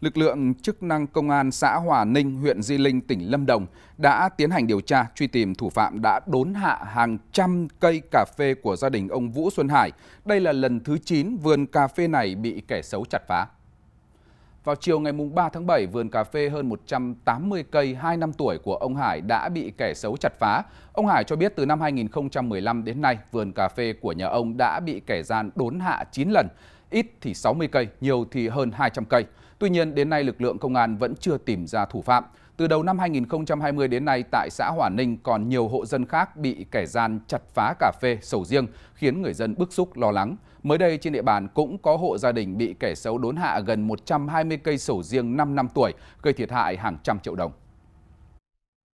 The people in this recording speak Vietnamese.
lực lượng chức năng công an xã Hòa Ninh, huyện Di Linh, tỉnh Lâm Đồng đã tiến hành điều tra truy tìm thủ phạm đã đốn hạ hàng trăm cây cà phê của gia đình ông Vũ Xuân Hải. Đây là lần thứ 9 vườn cà phê này bị kẻ xấu chặt phá. Vào chiều ngày 3 tháng 7, vườn cà phê hơn 180 cây 2 năm tuổi của ông Hải đã bị kẻ xấu chặt phá. Ông Hải cho biết từ năm 2015 đến nay, vườn cà phê của nhà ông đã bị kẻ gian đốn hạ 9 lần ít thì 60 cây, nhiều thì hơn 200 cây. Tuy nhiên, đến nay lực lượng công an vẫn chưa tìm ra thủ phạm. Từ đầu năm 2020 đến nay, tại xã Hòa Ninh còn nhiều hộ dân khác bị kẻ gian chặt phá cà phê, sầu riêng, khiến người dân bức xúc lo lắng. Mới đây, trên địa bàn cũng có hộ gia đình bị kẻ xấu đốn hạ gần 120 cây sầu riêng 5 năm tuổi, gây thiệt hại hàng trăm triệu đồng.